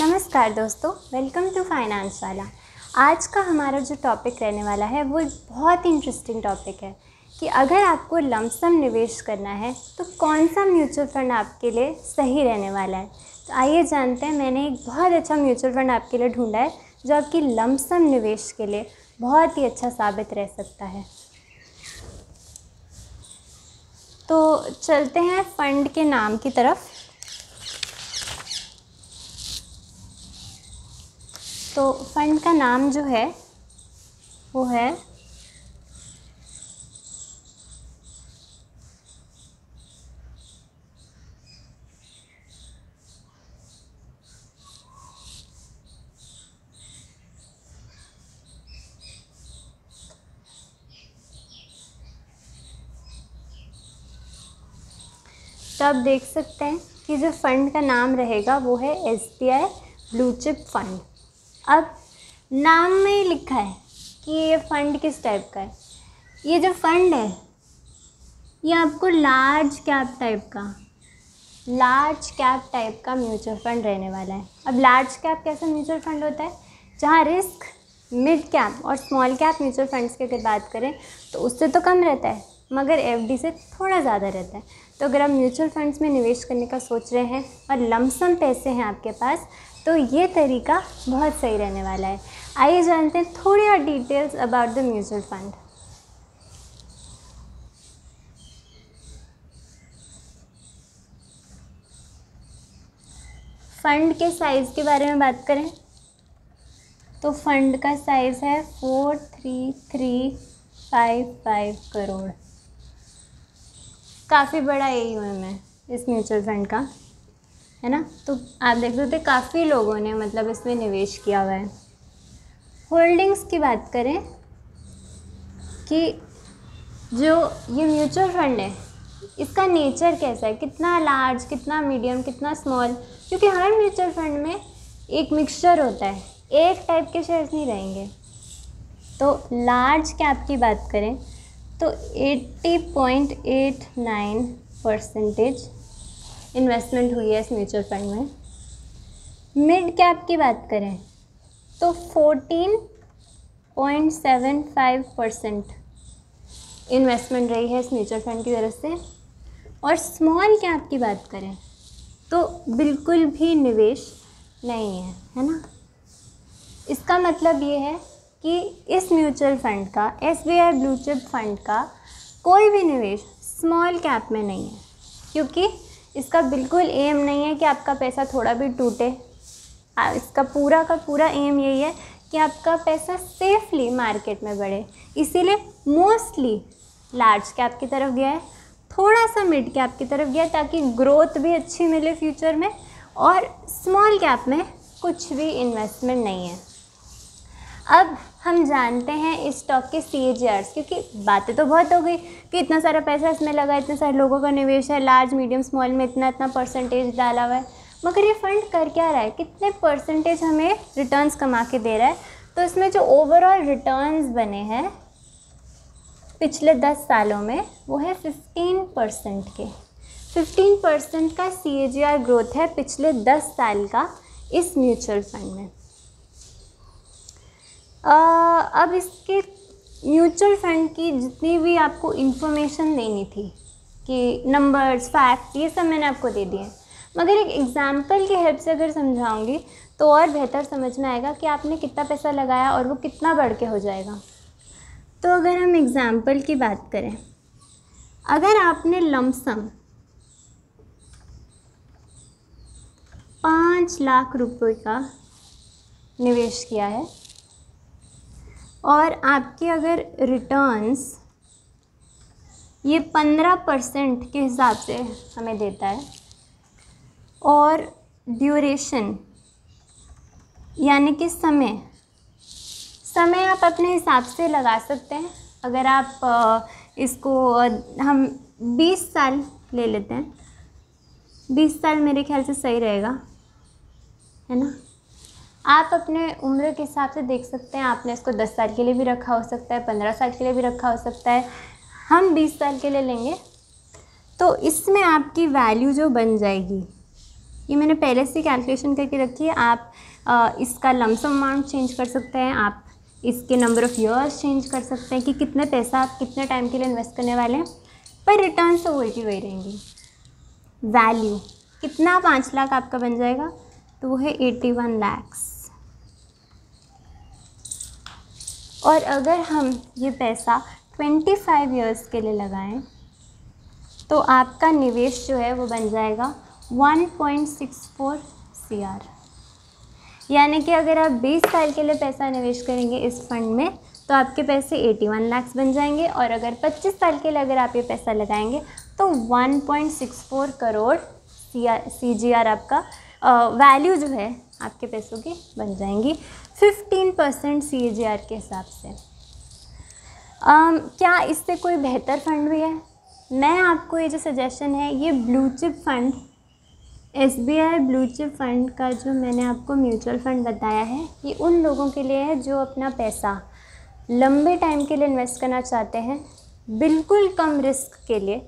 नमस्कार दोस्तों welcome to finance वाला आज का हमारा जो टॉपिक रहने वाला है वो बहुत इंटरेस्टिंग टॉपिक है कि अगर आपको लमसम निवेश करना है तो कौन सा म्यूचुअल फंड आपके लिए सही रहने वाला है तो आइए जानते हैं मैंने एक बहुत अच्छा म्यूचुअल फंड आपके लिए ढूंढा है जो आपकी लमसम निवेश के लिए बहुत ही अच्छा साबित रह सकता है तो चलते हैं फ़ंड के नाम की तरफ तो फ़ंड का नाम जो है वो है तो आप देख सकते हैं कि जो फ़ंड का नाम रहेगा वो है S B I blue chip fund अब नाम में ही लिखा है कि ये फंड किस टाइप का है ये जो फंड है ये आपको लार्ज कैप टाइप का लार्ज कैप टाइप का म्यूचुअल फंड रहने वाला है अब लार्ज कैप कैसा म्यूचुअल फंड होता है जहाँ रिस्क मिड कैप और स्मॉल कैप म्यूचुअल फंड्स की अगर बात करें तो उससे तो कम रहता है मगर एफडी से थोड़ा ज़्यादा रहता है तो अगर आप म्यूचुअल फंड्स में निवेश करने का सोच रहे हैं और लमसम पैसे हैं आपके पास तो ये तरीका बहुत सही रहने वाला है आइए जानते हैं थोड़ी और details about the mutual fund fund के साइज़ के बारे में बात करें तो फंड का साइज़ है four three three five five crore काफ़ी बड़ा ए यू एम है इस म्यूचुअल फंड का है ना तो आप देख सकते काफ़ी लोगों ने मतलब इसमें निवेश किया हुआ है होल्डिंग्स की बात करें कि जो ये म्यूचुअल फंड है इसका नेचर कैसा है कितना लार्ज कितना मीडियम कितना स्मॉल क्योंकि हर म्यूचुअल फंड में एक मिक्सचर होता है एक टाइप के शेयर्स नहीं रहेंगे तो लार्ज कैप की बात करें तो 80.89 परसेंटेज इन्वेस्टमेंट हुई है इस म्यूचुअल फंड में मिड कैप की बात करें तो fourteen point seven five percent investment रही है इस म्यूचुअल फंड की तरफ से और स्मॉल कैप की बात करें तो बिल्कुल भी निवेश नहीं है है ना इसका मतलब ये है कि इस म्यूचुअल फंड का S B I blue chip fund का कोई भी निवेश स्मॉल कैप में नहीं है क्योंकि इसका बिल्कुल एम नहीं है कि आपका पैसा थोड़ा भी टूटे इसका पूरा का पूरा एम यही है कि आपका पैसा सेफली मार्केट में बढ़े इसीलिए मोस्टली लार्ज कैप की तरफ गया है थोड़ा सा मिड कैप की तरफ गया ताकि ग्रोथ भी अच्छी मिले फ्यूचर में और स्मॉल कैप में कुछ भी इन्वेस्टमेंट नहीं है अब हम जानते हैं इस स्टॉक के सी क्योंकि बातें तो बहुत हो गई कि इतना सारा पैसा इसमें लगा इतने सारे लोगों का निवेश है लार्ज मीडियम स्मॉल में इतना इतना परसेंटेज डाला हुआ है मगर ये फ़ंड कर क्या रहा है कितने परसेंटेज हमें रिटर्न्स कमा के दे रहा है तो इसमें जो ओवरऑल रिटर्न्स बने हैं पिछले दस सालों में वो है फिफ्टीन परसेंट के फिफ्टीन परसेंट का सी ग्रोथ है पिछले दस साल का इस म्यूचुअल फंड में अब इसके म्यूचुअल फंड की जितनी भी आपको इन्फॉर्मेशन देनी थी कि नंबर्स फैक्ट ये सब मैंने आपको दे दिए मगर एक एग्ज़ाम्पल की हेल्प से अगर समझाऊंगी तो और बेहतर समझ में आएगा कि आपने कितना पैसा लगाया और वो कितना बढ़ के हो जाएगा तो अगर हम एग्जांपल की बात करें अगर आपने लमसम पाँच लाख रुपए का निवेश किया है और आपके अगर रिटर्न्स ये पंद्रह परसेंट के हिसाब से हमें देता है और ड्यूरेशन यानी कि समय समय आप अपने हिसाब से लगा सकते हैं अगर आप इसको हम बीस साल ले लेते हैं बीस साल मेरे ख्याल से सही रहेगा है ना आप अपने उम्र के हिसाब से देख सकते हैं आपने इसको दस साल के लिए भी रखा हो सकता है पंद्रह साल के लिए भी रखा हो सकता है हम बीस साल के लिए लेंगे तो इसमें आपकी वैल्यू जो बन जाएगी ये मैंने पहले से कैलकुलेशन करके रखी है आप आ, इसका लमसम अमाउंट चेंज कर सकते हैं आप इसके नंबर ऑफ़ ईयर्स चेंज कर सकते हैं कि कितने पैसा आप कितने टाइम के लिए इन्वेस्ट करने वाले हैं पर रिटर्न तो वही की वही रहेंगी वैल्यू कितना पाँच लाख आपका बन जाएगा तो वो है एटी वन लैक्स और अगर हम ये पैसा 25 इयर्स के लिए लगाएं तो आपका निवेश जो है वो बन जाएगा 1.64 पॉइंट यानी कि अगर आप 20 साल के लिए पैसा निवेश करेंगे इस फंड में तो आपके पैसे 81 लैक्स बन जाएंगे और अगर 25 साल के लिए अगर आप ये पैसा लगाएंगे तो 1.64 करोड़ सी आर आपका वैल्यू जो है आपके पैसों की बन जाएंगी 15 परसेंट सी के हिसाब से um, क्या इससे कोई बेहतर फंड भी है मैं आपको ये जो सजेशन है ये blue chip fund S B I blue chip fund का जो मैंने आपको म्यूचुअल फंड बताया है ये उन लोगों के लिए है जो अपना पैसा लंबे टाइम के लिए इन्वेस्ट करना चाहते हैं बिल्कुल कम रिस्क के लिए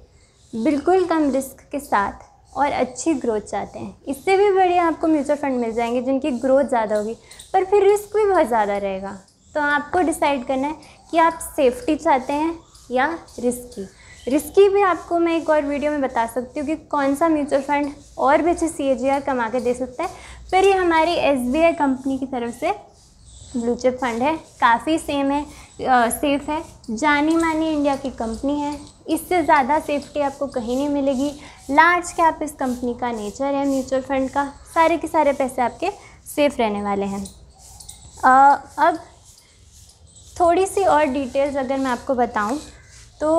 बिल्कुल कम रिस्क के साथ और अच्छी ग्रोथ चाहते हैं इससे भी बड़ी आपको म्यूचुअल फंड मिल जाएंगे जिनकी ग्रोथ ज़्यादा होगी पर फिर रिस्क भी बहुत ज़्यादा रहेगा तो आपको डिसाइड करना है कि आप सेफ्टी चाहते हैं या रिस्की रिस्की भी आपको मैं एक और वीडियो में बता सकती हूँ कि कौन सा म्यूचुअल फंड और भी अच्छे सी कमा के दे सकता है पर ये हमारी एस कंपनी की तरफ से ब्लू चिप फंड है काफ़ी सेम है आ, सेफ है जानी मानी इंडिया की कंपनी है इससे ज़्यादा सेफ्टी आपको कहीं नहीं मिलेगी लार्ज कैप इस कंपनी का नेचर है म्यूचुअल फंड का सारे के सारे पैसे आपके सेफ रहने वाले हैं अब थोड़ी सी और डिटेल्स अगर मैं आपको बताऊं तो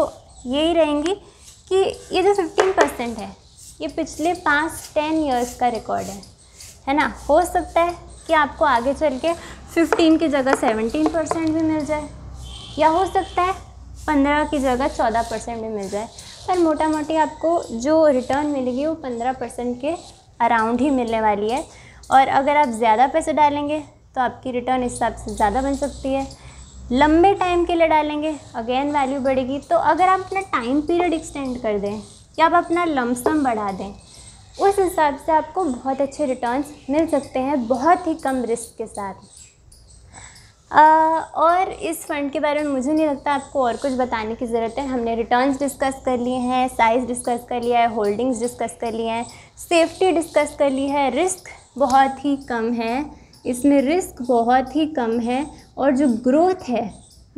यही रहेंगी कि ये जो फिफ्टीन परसेंट है ये पिछले पाँच टेन ईयर्स का रिकॉर्ड है है ना हो सकता है कि आपको आगे चल के फ़िफ्टीन की जगह सेवनटीन परसेंट भी मिल जाए या हो सकता है पंद्रह की जगह चौदह परसेंट में मिल जाए पर मोटा मोटी आपको जो रिटर्न मिलेगी वो पंद्रह परसेंट के अराउंड ही मिलने वाली है और अगर आप ज़्यादा पैसे डालेंगे तो आपकी रिटर्न इस हिसाब से ज़्यादा बन सकती है लंबे टाइम के लिए डालेंगे अगेन वैल्यू बढ़ेगी तो अगर आप अपना टाइम पीरियड एक्सटेंड कर दें या आप अपना लमसम बढ़ा दें उस हिसाब से आपको बहुत अच्छे रिटर्न्स मिल सकते हैं बहुत ही कम रिस्क के साथ और इस फ़ंड के बारे में मुझे नहीं लगता आपको और कुछ बताने की ज़रूरत है हमने रिटर्न्स डिस्कस कर लिए हैं साइज़ डिस्कस कर लिया है होल्डिंग्स डिस्कस कर लिए हैं सेफ्टी डिस्कस कर ली है रिस्क बहुत ही कम है इसमें रिस्क बहुत ही कम है और जो ग्रोथ है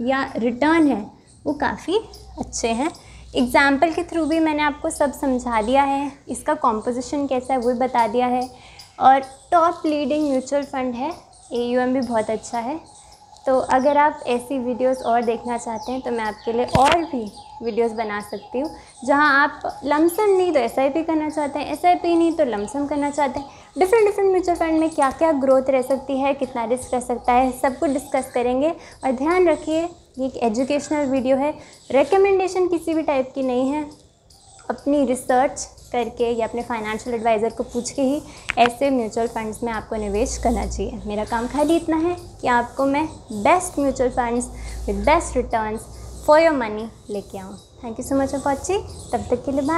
या रिटर्न है वो काफ़ी अच्छे हैं एग्ज़ाम्पल के थ्रू भी मैंने आपको सब समझा दिया है इसका कॉम्पोजिशन कैसा है वो बता दिया है और टॉप लीडिंग म्यूचुअल फ़ंड है ए भी बहुत अच्छा है तो अगर आप ऐसी वीडियोस और देखना चाहते हैं तो मैं आपके लिए और भी वीडियोस बना सकती हूँ जहाँ आप लमसम नहीं तो एस करना चाहते हैं एस नहीं तो लमसम करना चाहते हैं डिफरेंट डिफरेंट म्यूचुअल फंड में क्या क्या ग्रोथ रह सकती है कितना रिस्क रह सकता है सब कुछ डिस्कस करेंगे और ध्यान रखिए ये एक एजुकेशनल वीडियो है रिकमेंडेशन किसी भी टाइप की नहीं है अपनी रिसर्च करके या अपने फाइनेंशियल एडवाइज़र को पूछ के ही ऐसे म्यूचुअल फंड्स में आपको निवेश करना चाहिए मेरा काम खाली इतना है कि आपको मैं best mutual funds with best returns for your money लेके आऊँ thank you so much for watching तब तक के लिए बाय